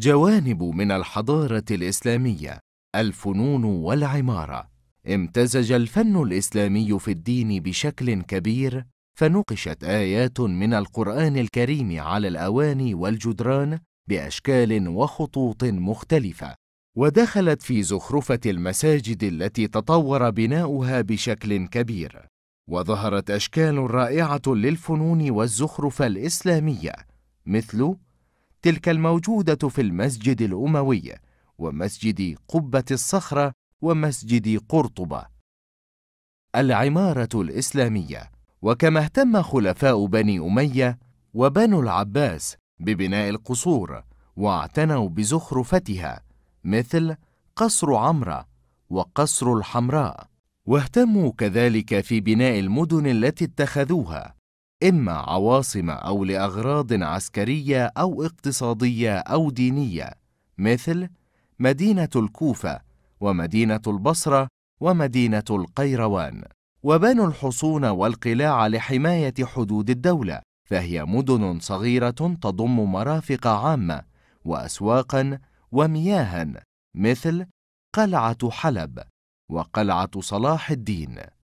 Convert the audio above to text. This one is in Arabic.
جوانب من الحضارة الإسلامية الفنون والعمارة امتزج الفن الإسلامي في الدين بشكل كبير فنقشت آيات من القرآن الكريم على الأواني والجدران بأشكال وخطوط مختلفة ودخلت في زخرفة المساجد التي تطور بناؤها بشكل كبير وظهرت أشكال رائعة للفنون والزخرفة الإسلامية مثل تلك الموجودة في المسجد الأموي ومسجد قبة الصخرة ومسجد قرطبة. العمارة الإسلامية وكما اهتم خلفاء بني أمية وبنو العباس ببناء القصور واعتنوا بزخرفتها مثل قصر عمرة وقصر الحمراء واهتموا كذلك في بناء المدن التي اتخذوها إما عواصم أو لأغراض عسكرية أو اقتصادية أو دينية، مثل مدينة الكوفة ومدينة البصرة ومدينة القيروان. وبنوا الحصون والقلاع لحماية حدود الدولة، فهي مدن صغيرة تضم مرافق عامة وأسواقًا ومياهًا، مثل قلعة حلب وقلعة صلاح الدين.